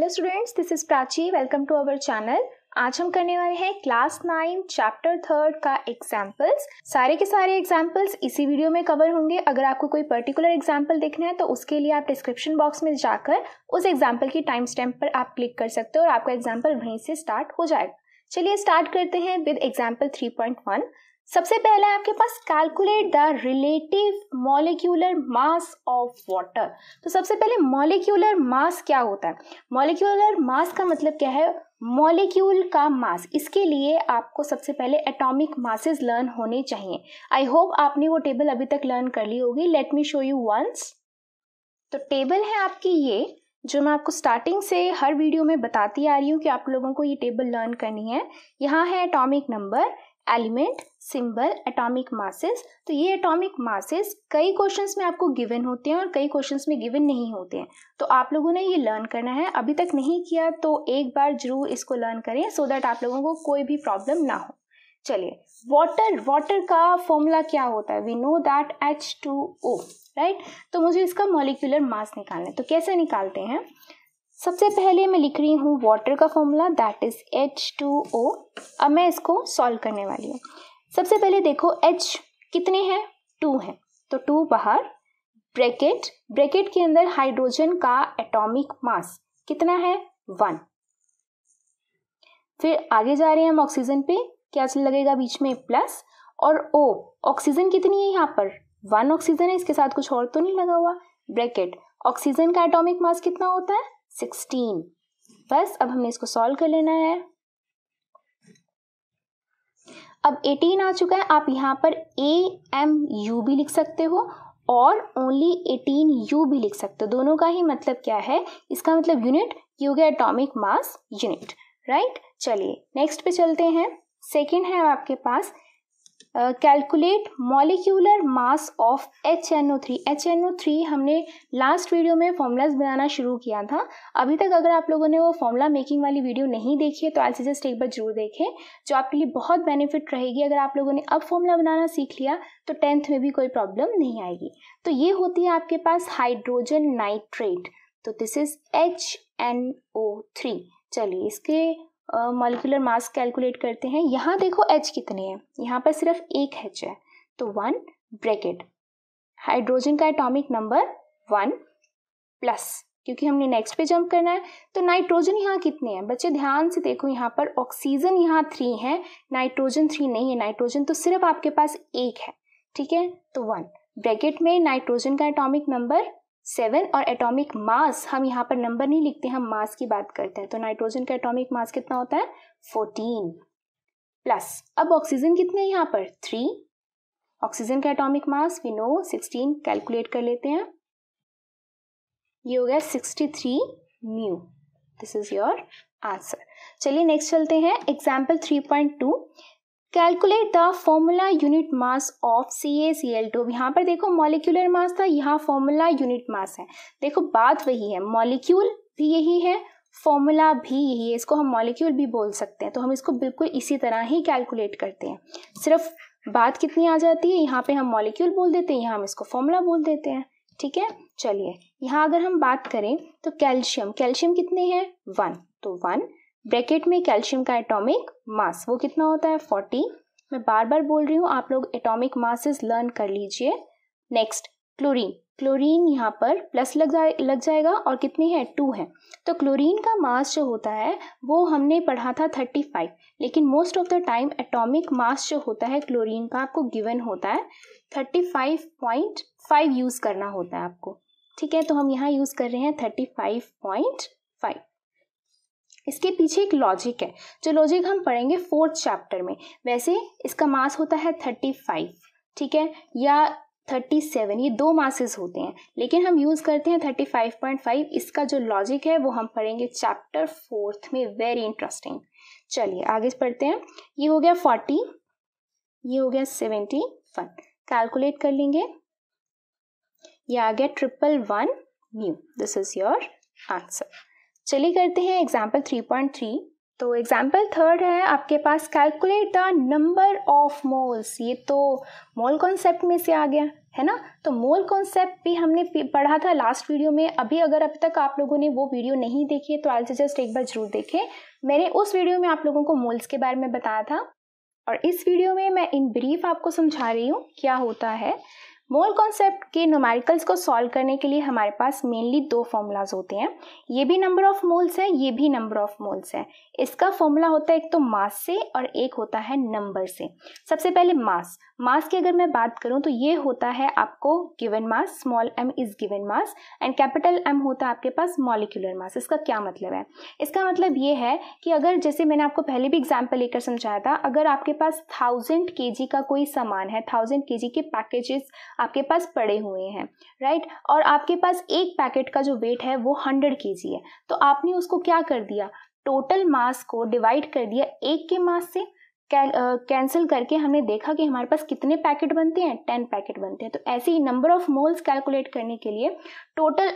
Hello students this is Prachi welcome to our channel आज हम करने वाले हैं क्लास नाइन चैप्टर थर्ड का एग्जाम्पल्स सारे के सारे एग्जाम्पल्स इसी वीडियो में कवर होंगे अगर आपको कोई पर्टिकुलर एग्जाम्पल देखना है तो उसके लिए आप डिस्क्रिप्शन बॉक्स में जाकर उस एग्जाम्पल की टाइम स्टैम्प पर आप क्लिक कर सकते हो और आपका एग्जाम्पल वहीं से स्टार्ट हो जाएगा चलिए स्टार्ट करते हैं with example three point one सबसे पहले आपके पास calculate the relative molecular mass of water तो सबसे पहले मॉलिक्यूलर मास क्या होता है मॉलिक्यूलर मास का मतलब क्या है मॉलिक्यूल का मास इसके लिए आपको सबसे पहले एटॉमिक मासेस लर्न होने चाहिए आई होप आपने वो टेबल अभी तक लर्न कर ली होगी let me show you once तो टेबल है आपकी ये जो मैं आपको स्टार्टिंग से हर वीडियो में बताती आ रही हूँ कि आप लोगों को ये टेबल लर्न करनी है यहाँ है atomic number element symbol atomic masses तो ये एटॉमिक मासेस कई क्वेश्चंस में आपको गिवन होते हैं और कई क्वेश्चंस में गिवन नहीं होते हैं तो आप लोगों ने ये लर्न करना है अभी तक नहीं किया तो एक बार जरूर इसको लर्न करें सो so दैट आप लोगों को कोई भी प्रॉब्लम ना हो चलिए वाटर वाटर का फॉर्मूला क्या होता है we know that H two O right तो मुझे इसका मोलिकुलर मास निकालना है तो कैसे निकालते हैं सबसे पहले मैं लिख रही हूँ वाटर का formula that is H two O अब मैं इसको सॉल्व करने वाली हूँ सबसे पहले देखो एच कितने हैं टू हैं तो टू बाहर ब्रैकेट ब्रैकेट के अंदर हाइड्रोजन का एटॉमिक मास कितना है वन फिर आगे जा रहे हैं हम ऑक्सीजन पे क्या लगेगा बीच में प्लस और ओ ऑक्सीजन कितनी है यहाँ पर वन ऑक्सीजन है इसके साथ कुछ और तो नहीं लगा हुआ ब्रैकेट ऑक्सीजन का एटॉमिक मास कितना होता है सिक्सटीन बस अब हमने इसको सॉल्व कर लेना है अब 18 आ चुका है आप यहाँ पर ए एम यू भी लिख सकते हो और ओनली 18 यू भी लिख सकते हो दोनों का ही मतलब क्या है इसका मतलब यूनिट ये गया एटॉमिक मास यूनिट राइट चलिए नेक्स्ट पे चलते हैं सेकेंड है आपके पास calculate molecular mass of H N O three H N O three हमने लास्ट वीडियो में फॉर्मूलाज बनाना शुरू किया था अभी तक अगर आप लोगों ने वो फॉर्मूला मेकिंग वाली वीडियो नहीं देखी है तो आई सजेस्ट एक बार जरूर देखें जो आपके लिए बहुत बेनिफिट रहेगी अगर आप लोगों ने अब फॉर्मूला बनाना सीख लिया तो टेंथ में भी कोई प्रॉब्लम नहीं आएगी तो ये होती है आपके पास हाइड्रोजन नाइट्रेट तो this is H N O three चलिए इसके मॉलिकुलर मास कैलकुलेट करते हैं यहाँ देखो एच कितने हैं यहाँ पर सिर्फ एक एच है तो वन ब्रैकेट हाइड्रोजन का एटॉमिक नंबर वन प्लस क्योंकि हमने नेक्स्ट पे जंप करना है तो नाइट्रोजन यहाँ कितने हैं बच्चे ध्यान से देखो यहाँ पर ऑक्सीजन यहाँ थ्री है नाइट्रोजन थ्री नहीं है नाइट्रोजन तो सिर्फ आपके पास एक है ठीक है तो वन ब्रैकेट में नाइट्रोजन का एटॉमिक नंबर सेवन और एटॉमिक मास हम यहाँ पर नंबर नहीं लिखते हम मास की बात करते हैं तो नाइट्रोजन का एटॉमिक मास कितना होता है फोर्टीन प्लस अब ऑक्सीजन कितने यहाँ पर थ्री ऑक्सीजन का atomic mass we know sixteen calculate कर लेते हैं ये हो गया sixty three u this is your answer चलिए नेक्स्ट चलते हैं example three point two calculate the formula unit mass of C A C L two यहाँ पर देखो मॉलिक्यूलर मास था यहाँ फॉर्मूला यूनिट मास है देखो बात वही है मॉलिक्यूल भी यही है फॉर्मूला भी यही है इसको हम मॉलिक्यूल भी बोल सकते हैं तो हम इसको बिल्कुल इसी तरह ही कैलकुलेट करते हैं सिर्फ बात कितनी आ जाती है यहाँ पे हम मॉलिक्यूल बोल देते हैं यहाँ हम इसको फॉर्मूला बोल देते हैं ठीक है चलिए यहाँ अगर हम बात करें तो कैल्शियम कैल्शियम कितने हैं वन तो वन ब्रैकेट में कैल्शियम का एटॉमिक मास वो कितना होता है फोर्टी मैं बार बार बोल रही हूँ आप लोग एटॉमिक मासेस लर्न कर लीजिए नेक्स्ट क्लोरीन क्लोरीन यहाँ पर प्लस लग जाए लग जाएगा और कितने हैं टू हैं तो क्लोरीन का मास जो होता है वो हमने पढ़ा था थर्टी फाइव लेकिन most of the time atomic mass जो होता है क्लोरीन का आपको गिवन होता है thirty five point five use करना होता है आपको ठीक है तो हम यहाँ यूज़ कर रहे हैं थर्टी फाइव पॉइंट फाइव इसके पीछे एक लॉजिक है जो लॉजिक हम पढ़ेंगे फोर्थ चैप्टर में वैसे इसका मास होता है थर्टी फाइव ठीक है या थर्टी सेवन ये दो मासेस होते हैं लेकिन हम यूज़ करते हैं थर्टी फाइव पॉइंट फाइव इसका जो लॉजिक है वो हम पढ़ेंगे चैप्टर फोर्थ में वेरी इंटरेस्टिंग चलिए आगे पढ़ते हैं ये हो गया फोर्टी ये हो गया सेवेंटी वन कैलकुलेट कर लेंगे ये आ गया triple one u this is your answer चलिए करते हैं एग्जाम्पल थ्री पॉइंट थ्री तो एग्जाम्पल थर्ड है आपके पास calculate the number of moles ये तो मोल कॉन्सेप्ट में से आ गया है ना तो मोल कॉन्सेप्ट भी हमने पढ़ा था लास्ट वीडियो में अभी अगर अब तक आप लोगों ने वो वीडियो नहीं देखी है तो आज जस्ट एक बार जरूर देखें मैंने उस वीडियो में आप लोगों को मोल्स के बारे में बताया था और इस वीडियो में मैं इन ब्रीफ आपको समझा रही हूँ क्या होता है मोल कॉन्सेप्ट के नोमेरिकल्स को सॉल्व करने के लिए हमारे पास मेनली दो फॉर्मूलाज होते हैं ये भी नंबर ऑफ मोल्स है ये भी नंबर ऑफ मोल्स है इसका फॉर्मूला होता है एक तो मास से और एक होता है नंबर से सबसे पहले मास मास की अगर मैं बात करूं तो ये होता है आपको given mass small M is given mass and capital M होता है आपके पास मॉलिकुलर मास इसका क्या मतलब है इसका मतलब ये है कि अगर जैसे मैंने आपको पहले भी एग्जाम्पल लेकर समझाया था अगर आपके पास थाउजेंड के का कोई सामान है थाउजेंड के के पैकेजेस आपके पास पड़े हुए हैं राइट और आपके पास एक पैकेट का जो वेट है वो हंड्रेड के है तो आपने उसको क्या कर दिया टोटल मास को डिवाइड कर दिया एक के मास से कैंसिल करके हमने देखा कि हमारे पास कितने पैकेट बनते हैं टेन पैकेट बनते हैं तो ऐसे ही नंबर ऑफ मोल्स कैलकुलेट करने के लिए टोटल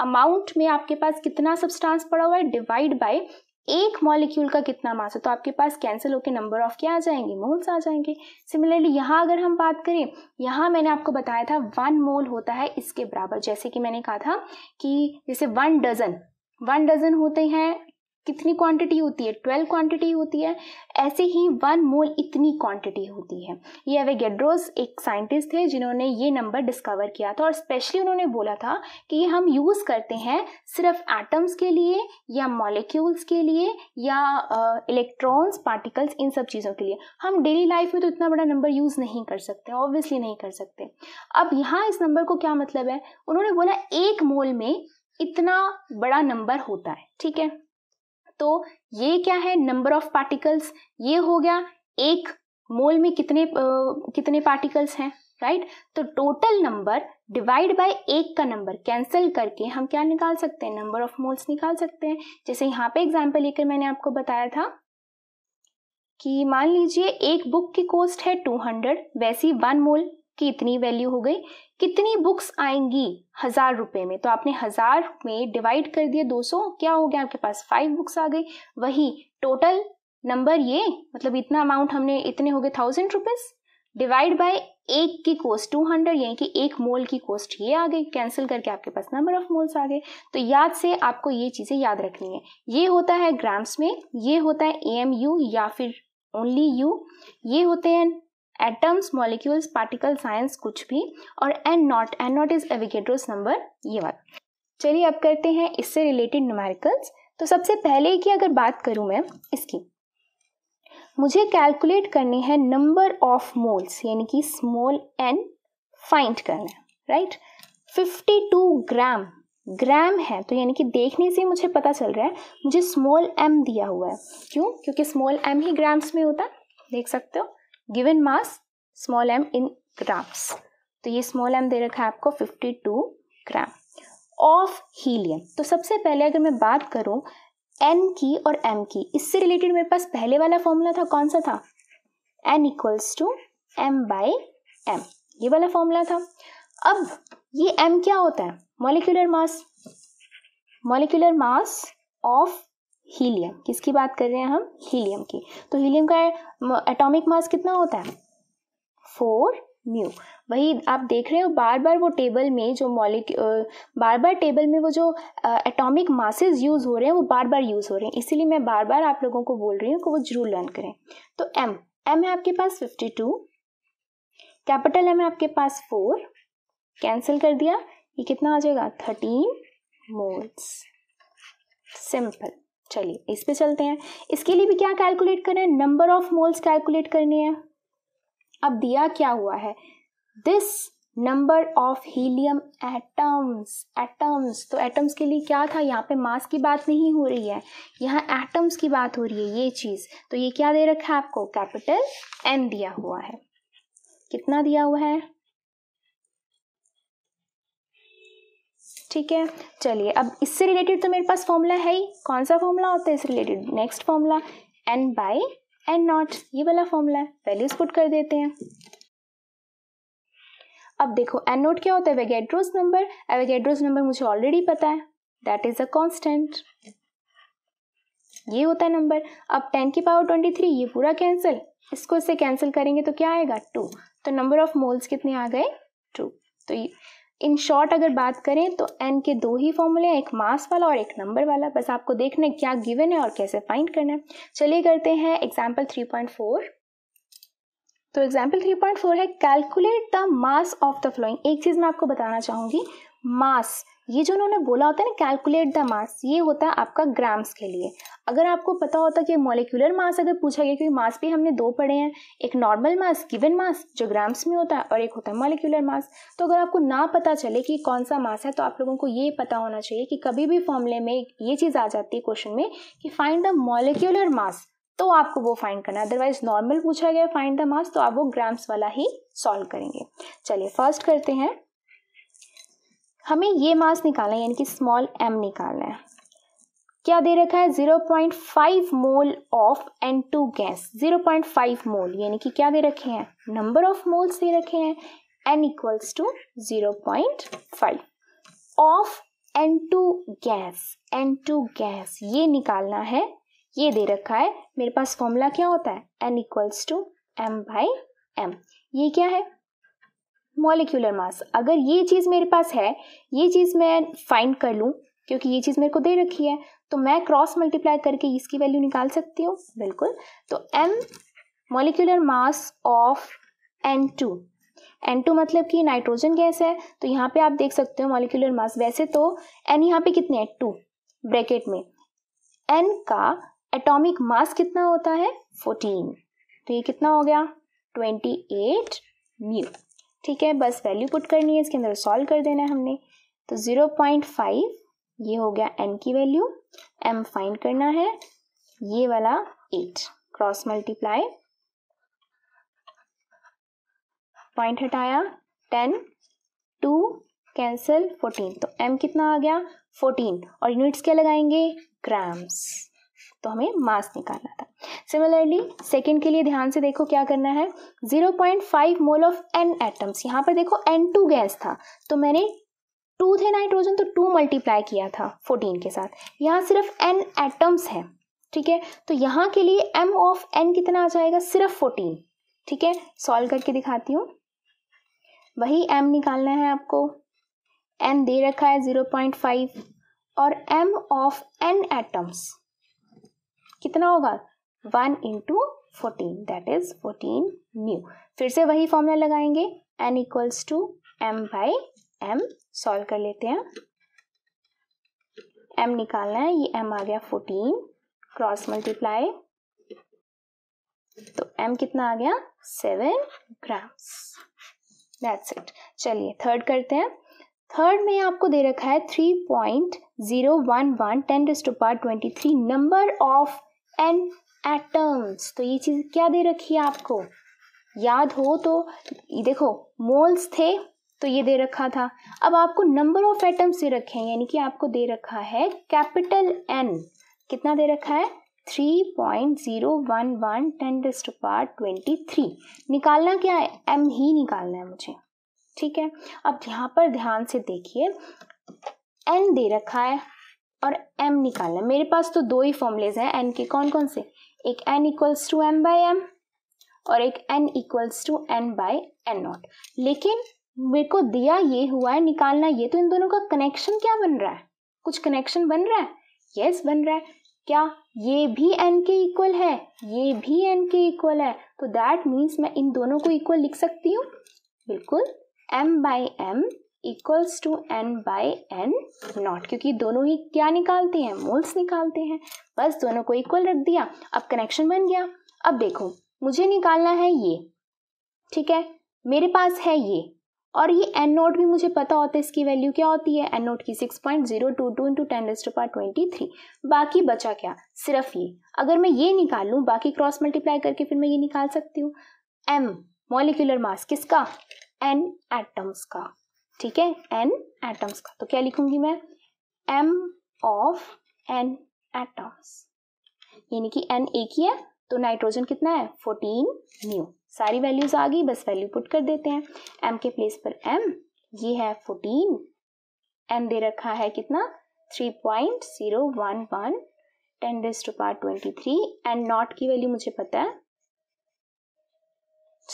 अमाउंट में आपके पास कितना सब्सटेंस पड़ा हुआ है डिवाइड बाय एक मॉलिक्यूल का कितना मास है तो आपके पास कैंसिल होकर नंबर ऑफ क्या आ जाएंगे मोल्स आ जाएंगे सिमिलरली यहाँ अगर हम बात करें यहाँ मैंने आपको बताया था वन मोल होता है इसके बराबर जैसे कि मैंने कहा था कि जैसे वन डजन वन डजन होते हैं कितनी क्वांटिटी होती है ट्वेल्व क्वांटिटी होती है ऐसे ही वन मोल इतनी क्वांटिटी होती है ये एवेगेड्रोस एक साइंटिस्ट थे जिन्होंने ये नंबर डिस्कवर किया था और स्पेशली उन्होंने बोला था कि ये हम यूज़ करते हैं सिर्फ एटम्स के लिए या मॉलिक्यूल्स के लिए या इलेक्ट्रॉन्स पार्टिकल्स इन सब चीज़ों के लिए हम डेली लाइफ में तो इतना बड़ा नंबर यूज़ नहीं कर सकते ऑब्वियसली नहीं कर सकते अब यहाँ इस नंबर को क्या मतलब है उन्होंने बोला एक मोल में इतना बड़ा नंबर होता है ठीक है तो ये क्या है नंबर ऑफ पार्टिकल्स ये हो गया एक मोल में कितने आ, कितने पार्टिकल्स हैं राइट right? तो टोटल नंबर डिवाइड बाय एक का नंबर कैंसिल करके हम क्या निकाल सकते हैं नंबर ऑफ मोल्स निकाल सकते हैं जैसे यहाँ पे एग्जाम्पल लेकर मैंने आपको बताया था कि मान लीजिए एक बुक की कॉस्ट है 200 वैसी वन मोल की इतनी वैल्यू हो गई कितनी बुक्स आएंगी हजार रुपए में तो आपने हजार में डिवाइड कर दिया 200 क्या हो गया आपके पास फाइव बुक्स आ गई वही टोटल नंबर ये मतलब इतना अमाउंट हमने इतने हो गए थाउजेंड रुपीज डिवाइड बाय एक की कोस्ट टू हंड्रेड यानी कि एक मोल की कोस्ट ये आ गई कैंसिल करके आपके पास नंबर ऑफ मोल्स आ गए तो याद से आपको ये चीज़ें याद रखनी है ये होता है ग्राम्स में ये होता है ए या फिर ओनली यू ये होते हैं एटम्स मॉलिक्यूल्स पार्टिकल साइंस कुछ भी और N not N not is Avogadro's number ये बात चलिए अब करते हैं इससे रिलेटेड न्यूमेरिकल्स तो सबसे पहले की अगर बात करूँ मैं इसकी मुझे कैलकुलेट करनी है नंबर ऑफ मोल्स यानी कि स्मॉल एन फाइंड करना है right fifty two gram gram है तो यानी कि देखने से मुझे पता चल रहा है मुझे स्मॉल एम दिया हुआ है क्यों क्योंकि स्मॉल एम ही ग्राम्स में होता है देख सकते हो given mass small M in grams तो ये स्मॉल एम दे रखा है आपको 52 ग्राम ऑफ हीलियम तो सबसे पहले अगर मैं बात करूं एन की और एम की इससे रिलेटेड मेरे पास पहले वाला फॉर्मूला था कौन सा था N equals to M by M ये वाला फॉर्मूला था अब ये एम क्या होता है molecular mass molecular mass of helium किसकी बात कर रहे हैं हम हीलियम की तो हीलियम का एटॉमिक मास कितना होता है फोर म्यू वही आप देख रहे हो बार बार वो टेबल में जो मॉलिक बार बार टेबल में वो जो एटॉमिक मासेस यूज़ हो रहे हैं वो बार बार यूज़ हो रहे हैं इसीलिए मैं बार बार आप लोगों को बोल रही हूँ कि वो जरूर लर्न करें तो एम एम है आपके पास फिफ्टी टू कैपिटल एम है आपके पास फोर कैंसिल कर दिया ये कितना आ जाएगा थर्टीन मोल्स सिंपल चलिए इस पे चलते हैं इसके लिए भी क्या कैलकुलेट करना है नंबर ऑफ मोल्स कैलकुलेट करनी है अब दिया क्या हुआ है this number of helium atoms atoms तो एटम्स के लिए क्या था यहाँ पे मास की बात नहीं हो रही है यहाँ एटम्स की बात हो रही है ये चीज़ तो ये क्या दे रखा है आपको कैपिटल एम दिया हुआ है कितना दिया हुआ है ठीक है चलिए अब इससे रिलेटेड तो मेरे पास फॉर्मूला है ही कौन सा फॉर्मूला होता है इससे related next formula N by N not ये वाला फॉर्मूला है वैल्यूज पुट कर देते हैं अब देखो एन नॉट क्या होता है वेगेड्रोज नंबर एवेगेड्रोज नंबर मुझे ऑलरेडी पता है दैट इज अ कॉन्स्टेंट ये होता है नंबर अब टेन की पावर ट्वेंटी थ्री ये पूरा कैंसिल इसको इससे कैंसिल करेंगे तो क्या आएगा टू तो नंबर ऑफ मोल्स कितने आ गए टू तो इन शॉर्ट अगर बात करें तो एन के दो ही फॉर्मूले हैं एक मास वाला और एक नंबर वाला बस आपको देखना है क्या गिवन है और कैसे फाइंड करना है चलिए करते हैं एग्जाम्पल थ्री पॉइंट फोर तो एग्जाम्पल थ्री पॉइंट फोर है calculate the mass of the following एक चीज़ मैं आपको बताना चाहूंगी मास ये जो उन्होंने बोला होता है ना कैलकुलेट द मास ये होता है आपका ग्राम्स के लिए अगर आपको पता होता कि मोलिकुलर मास अगर पूछा गया क्योंकि मास भी हमने दो पढ़े हैं एक नॉर्मल मास गिवन मास जो ग्राम्स में होता है और एक होता है मोलिकुलर मास तो अगर आपको ना पता चले कि कौन सा मास है तो आप लोगों को ये पता होना चाहिए कि कभी भी फॉर्मूले में ये चीज़ आ जाती है क्वेश्चन में कि फाइंड द मोलिकुलर मास तो आपको वो फाइंड करना है अदरवाइज नॉर्मल पूछा गया फाइंड द मास तो आप वो ग्राम्स वाला ही सॉल्व करेंगे चलिए फर्स्ट करते हैं हमें ये मास निकालना है यानी कि स्मॉल एम निकालना है क्या दे रखा है zero point five mole of N two gas zero point five mole यानी कि क्या दे रखे हैं नंबर ऑफ मोल्स दे रखे हैं N equals to zero point five of N two gas N two gas ये निकालना है ये दे रखा है मेरे पास फॉर्मूला क्या होता है N equals to M by M ये क्या है मॉलिक्यूलर मास अगर ये चीज़ मेरे पास है ये चीज़ मैं फाइंड कर लूँ क्योंकि ये चीज़ मेरे को दे रखी है तो मैं क्रॉस मल्टीप्लाई करके इसकी वैल्यू निकाल सकती हूँ बिल्कुल तो M molecular mass of N two N two मतलब कि नाइट्रोजन गैस है तो यहाँ पे आप देख सकते हो मोलिकुलर मास वैसे तो एन यहाँ पे कितने हैं टू ब्रैकेट में एन का एटॉमिक मास कितना होता है फोर्टीन तो ये कितना हो गया ट्वेंटी एट म्यू ठीक है बस वैल्यू पुट करनी है इसके अंदर सॉल्व कर देना है हमने तो ज़ीरो पॉइंट फाइव ये हो गया एन की वैल्यू एम फाइंड करना है ये वाला एट क्रॉस मल्टीप्लाई पॉइंट हटाया टेन टू कैंसिल फोर्टीन तो एम कितना आ गया फोर्टीन और यूनिट्स क्या लगाएंगे ग्राम्स तो हमें मास निकालना था सिमिलरली सेकेंड के लिए ध्यान से देखो क्या करना है zero point five mole of N atoms यहाँ पर देखो एन टू गैस था तो मैंने टू थे नाइट्रोजन तो टू मल्टीप्लाई किया था फोर्टीन के साथ यहाँ सिर्फ एन एटम्स हैं ठीक है तो यहाँ के लिए एम ऑफ एन कितना आ जाएगा सिर्फ फोर्टीन ठीक है सॉल्व करके दिखाती हूँ वही एम निकालना है आपको एन दे रखा है ज़ीरो पॉइंट फाइव और एम ऑफ एन एटम्स कितना होगा one into fourteen that is fourteen u फिर से वही फॉर्मूला लगाएंगे N equals to M by M solve कर लेते हैं एम निकालना है ये एम आ गया फोर्टीन क्रॉस मल्टीप्लाई तो एम कितना आ गया सेवन ग्राम्स दैट्स इट चलिए थर्ड करते हैं थर्ड में आपको दे रखा है three point zero one one ten to power twenty three number of and atoms तो ये चीज़ क्या दे रखी है आपको याद हो तो देखो मोल्स थे तो ये दे रखा था अब आपको नंबर ऑफ एटम्स दे रखे हैं यानी कि आपको दे रखा है कैपिटल एन कितना दे रखा है three point zero one one ten डिस्ट पार ट्वेंटी थ्री निकालना क्या है एम ही निकालना है मुझे ठीक है अब यहाँ पर ध्यान से देखिए एन दे रखा है और m निकालना मेरे पास तो दो ही फॉर्मूलेज हैं n के कौन कौन से एक n equals to M by M और एक n equals to N by N naught लेकिन मेरे को दिया ये हुआ है निकालना ये तो इन दोनों का कनेक्शन क्या बन रहा है कुछ कनेक्शन बन रहा है यस yes, बन रहा है क्या ये भी एन के इक्वल है ये भी एन के इक्वल है तो दैट मीन्स मैं इन दोनों को इक्वल लिख सकती हूँ बिल्कुल m by M equals to N by N naught क्योंकि दोनों ही क्या निकालते हैं मोल्स निकालते हैं बस दोनों को इक्वल रख दिया अब कनेक्शन बन गया अब देखो मुझे निकालना है ये ठीक है मेरे पास है ये और ये एन नोट भी मुझे पता होता है इसकी वैल्यू क्या होती है एन नोट की six point zero two two into ten raised power twenty three बाकी बचा क्या सिर्फ ये अगर मैं ये निकाल लूँ बाकी क्रॉस मल्टीप्लाई करके फिर मैं ये निकाल सकती हूँ एम मॉलिकुलर मास किसका एन एटम्स का ठीक है एन एटम्स का तो क्या लिखूंगी मैं एम ऑफ एन एटम्स यानी कि एन एक ही है तो नाइट्रोजन कितना है फोर्टीन न्यू सारी वैल्यूज आ गई बस वैल्यू पुट कर देते हैं एम के प्लेस पर एम ये है फोर्टीन एन दे रखा है कितना three point zero one one ten डेज to power twenty three and naught की वैल्यू मुझे पता है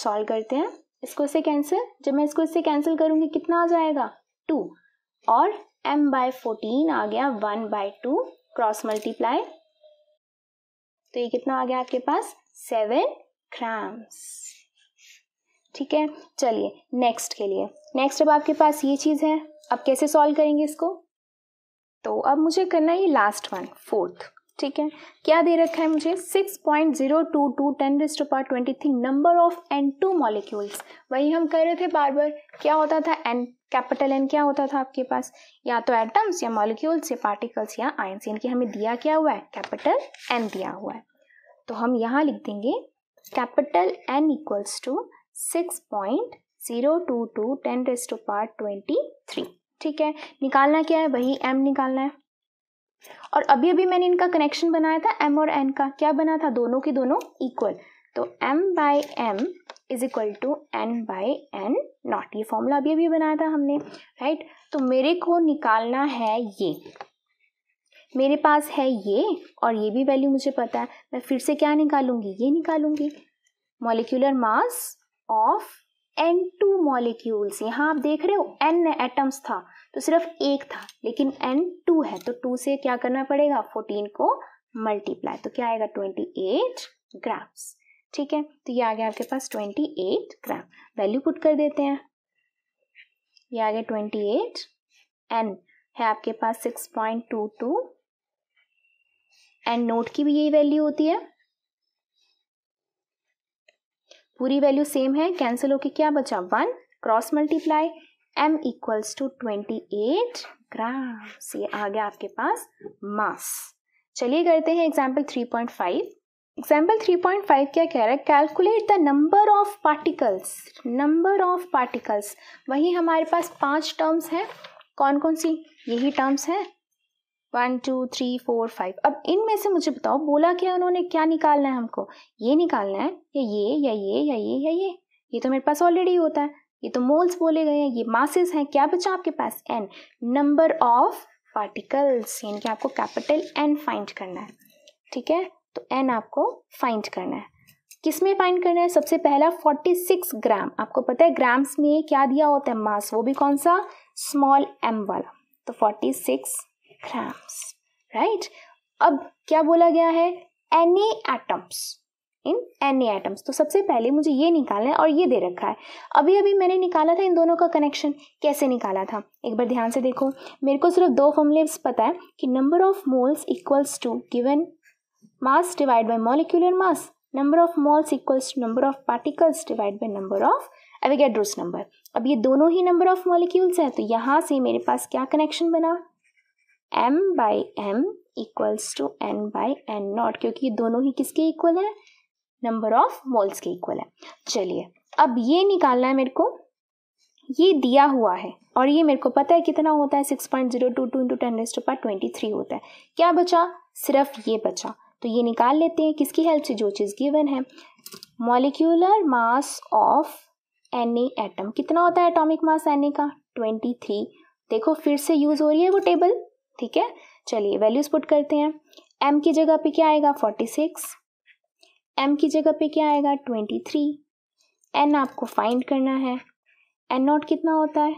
सॉल्व करते हैं इसको से कैंसिल जब मैं इसको इससे कैंसिल करूंगी कितना आ जाएगा टू और m बाय फोर्टीन आ गया one by two cross multiply तो ये कितना आ गया आपके पास सेवन ग्राम्स ठीक है चलिए नेक्स्ट के लिए नेक्स्ट अब आपके पास ये चीज़ है अब कैसे सॉल्व करेंगे इसको तो अब मुझे करना है ये लास्ट वन फोर्थ ठीक है क्या दे रखा है मुझे six point zero two two ten to power twenty three number of N two molecules वही हम कह रहे थे बार बार क्या होता था एन कैपिटल एन क्या होता था आपके पास या तो एटम्स या मॉलिक्यूल्स या पार्टिकल्स या आयंस यानी कि हमें दिया क्या हुआ है कैपिटल एन दिया हुआ है तो हम यहाँ लिख देंगे capital N equals to six point zero two two ten raised power twenty three ठीक है निकालना क्या है वही एम निकालना है और अभी अभी मैंने इनका कनेक्शन बनाया था एम और एन का क्या बना था दोनों के दोनों इक्वल तो m by M is equal to N by N not ये फॉर्मूला अभी अभी बनाया था हमने राइट right? तो मेरे को निकालना है ये मेरे पास है ये और ये भी वैल्यू मुझे पता है मैं फिर से क्या निकालूंगी ये निकालूंगी molecular mass of N two molecules यहाँ आप देख रहे हो एन एटम्स था तो सिर्फ एक था लेकिन एन टू है तो टू से क्या करना पड़ेगा फोर्टीन को मल्टीप्लाई तो क्या आएगा ट्वेंटी एट ग्राम्स ठीक है तो ये आ गया आपके पास twenty eight gram value put कर देते हैं ये आ गया ट्वेंटी एट एन है आपके पास six point two two N naught की भी यही वैल्यू होती है पूरी वैल्यू सेम है कैंसिल होके क्या बचा one cross multiply m equals to twenty eight gram ये आ गया आपके पास मास चलिए करते हैं एग्जाम्पल 3.5 एग्जाम्पल 3.5 क्या कह रहा है calculate the number of particles number of particles वही हमारे पास पांच टर्म्स हैं कौन कौन सी यही टर्म्स हैं one two three four five अब इनमें से मुझे बताओ बोला क्या उन्होंने क्या निकालना है हमको ये निकालना है या ये या ये या ये या ये ये तो मेरे पास ऑलरेडी होता है ये तो मोल्स बोले गए हैं ये मासेस हैं क्या बचा आपके पास एन नंबर ऑफ पार्टिकल्स यानी कि आपको कैपिटल एन फाइंड करना है ठीक है तो एन आपको फाइंड करना है किस में फाइंड करना है सबसे पहला 46 ग्राम आपको पता है ग्राम्स में क्या दिया होता है मास वो भी कौन सा स्मॉल एम वाला तो 46 ग्राम्स राइट अब क्या बोला गया है any atoms in any a atoms तो सबसे पहले मुझे ये निकालना है और ये दे रखा है अभी अभी मैंने निकाला था इन दोनों का कनेक्शन कैसे निकाला था एक बार ध्यान से देखो मेरे को सिर्फ दो फॉर्मूलेस पता है कि number of moles equals to given mass divide by molecular mass number of moles equals to number of particles divide by number of Avogadro's number अब ये दोनों ही नंबर ऑफ मॉलिक्यूल्स हैं तो यहाँ से मेरे पास क्या कनेक्शन बना m by M equals to N by N naught क्योंकि ये दोनों ही किसके इक्वल है नंबर ऑफ मोल्स के इक्वल है चलिए अब ये निकालना है मेरे को ये दिया हुआ है और ये मेरे को पता है कितना होता है six point zero two two into ten raised power twenty three होता है क्या बचा सिर्फ ये बचा तो ये निकाल लेते हैं किसकी हेल्प से जो चीज़ गिवन है molecular mass of N atom कितना होता है एटॉमिक मास एन का ट्वेंटी थ्री देखो फिर से यूज़ हो रही है वो टेबल ठीक है चलिए वैल्यूज़ पुट करते हैं एम की जगह पे क्या आएगा फोर्टी सिक्स एम की जगह पे क्या आएगा ट्वेंटी थ्री एन आपको फाइंड करना है एन नॉट कितना होता है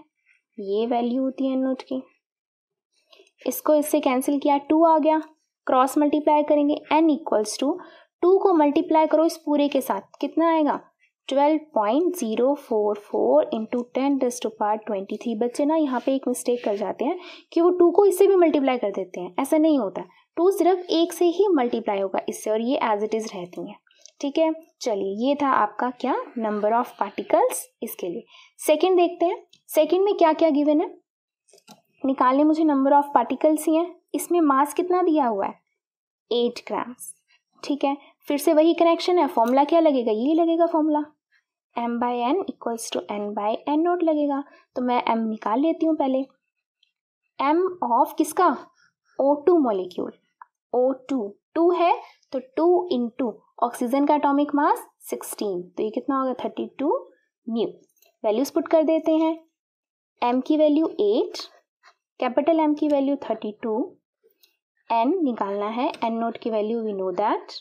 ये वैल्यू होती है एन नॉट की इसको इससे कैंसिल किया टू आ गया क्रॉस मल्टीप्लाई करेंगे एन इक्वल्स टू टू को मल्टीप्लाई करो इस पूरे के साथ कितना आएगा twelve point zero four four into ten raised to power twenty three बच्चे ना यहाँ पे एक मिस्टेक कर जाते हैं कि वो टू को इससे भी मल्टीप्लाई कर देते हैं ऐसा नहीं होता टू सिर्फ एक से ही मल्टीप्लाई होगा इससे और ये एज इट इज़ रहती हैं ठीक है चलिए ये था आपका क्या नंबर ऑफ पार्टिकल्स इसके लिए सेकंड देखते हैं सेकंड में क्या क्या गिवन है निकालने मुझे नंबर ऑफ पार्टिकल्स ही हैं इसमें मास कितना दिया हुआ है एट ग्राम्स ठीक है फिर से वही कनेक्शन है फॉर्मूला क्या लगेगा ये लगेगा formula m by N equals to N by N naught लगेगा तो मैं एम निकाल लेती हूँ पहले एम ऑफ किसका O two molecule O two two है तो टू इन टू ऑक्सीजन का एटॉमिक मास सिक्सटीन तो ये कितना होगा thirty two new values put कर देते हैं एम की वैल्यू एट कैपिटल एम की वैल्यू थर्टी टू एन निकालना है एन नोट की वैल्यू वी नो दैट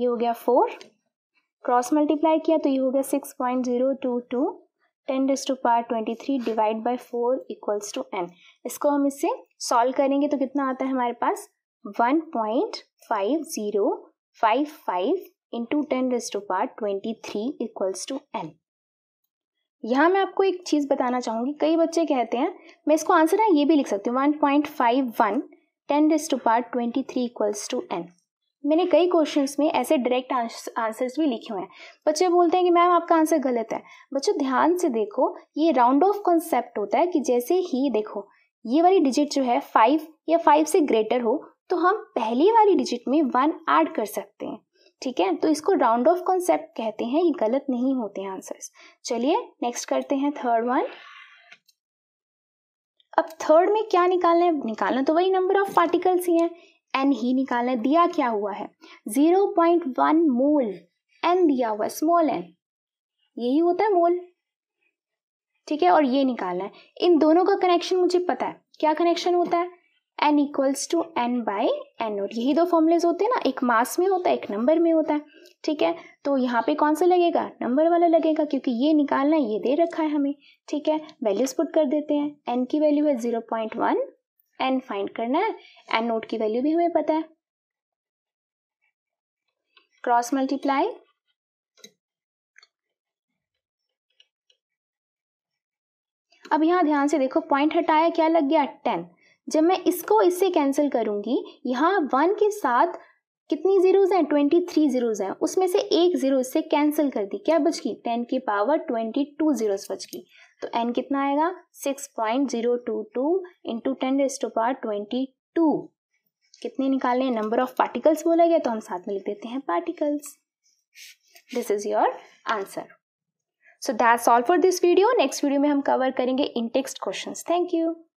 ये हो गया फोर क्रॉस मल्टीप्लाई किया तो ये हो गया six point zero two two ten डेज to power twenty three divide by four equals to N इसको हम इससे सॉल्व करेंगे तो कितना आता है हमारे पास one point five zero five five into ten डेज to power twenty three equals to N यहाँ मैं आपको एक चीज़ बताना चाहूँगी कई बच्चे कहते हैं मैं इसको आंसर है ये भी लिख सकती हूँ one point five one ten डेज to power twenty three equals to N मैंने कई क्वेश्चंस में ऐसे डायरेक्ट आंसर्स भी लिखे हुए हैं बच्चे बोलते हैं कि मैम आपका आंसर गलत है बच्चों ध्यान से देखो ये राउंड ऑफ कॉन्सेप्ट होता है कि जैसे ही देखो ये वाली डिजिट जो है फाइव या फाइव से ग्रेटर हो तो हम पहली वाली डिजिट में वन ऐड कर सकते हैं ठीक है तो इसको राउंड ऑफ कॉन्सेप्ट कहते हैं ये गलत नहीं होते हैं आंसर्स चलिए नेक्स्ट करते हैं थर्ड वन अब थर्ड में क्या निकालना है निकालना तो वही नंबर ऑफ पार्टिकल्स ही है एन ही निकालना दिया क्या हुआ है zero point one mole N दिया हुआ है स्मॉल एन यही होता है मोल ठीक है और ये निकालना है इन दोनों का कनेक्शन मुझे पता है क्या कनेक्शन होता है N equals to N by N और यही दो फॉर्मूलेज होते हैं ना एक मास में होता है एक नंबर में होता है ठीक है तो यहाँ पे कौन सा लगेगा नंबर वाला लगेगा क्योंकि ये निकालना है ये दे रखा है हमें ठीक है वैल्यूज पुट कर देते हैं एन की वैल्यू है zero point one N find करना है एन नोट की वैल्यू भी हमें पता है क्रॉस मल्टीप्लाई अब यहां ध्यान से देखो पॉइंट हटाया क्या लग गया टेन जब मैं इसको इससे कैंसिल करूंगी यहां वन के साथ कितनी जीरोज हैं ट्वेंटी थ्री जीरोज हैं उसमें से एक जीरो इससे कैंसिल कर दी क्या बच गई टेन की पावर ट्वेंटी टू जीरोज बच गई तो एन कितना आएगा six point zero two two into ten to power twenty two कितने निकालने नंबर ऑफ पार्टिकल्स बोला गया तो हम साथ में लिख देते हैं particles this is your answer so that's all for this video next video में हम कवर करेंगे in text question thank you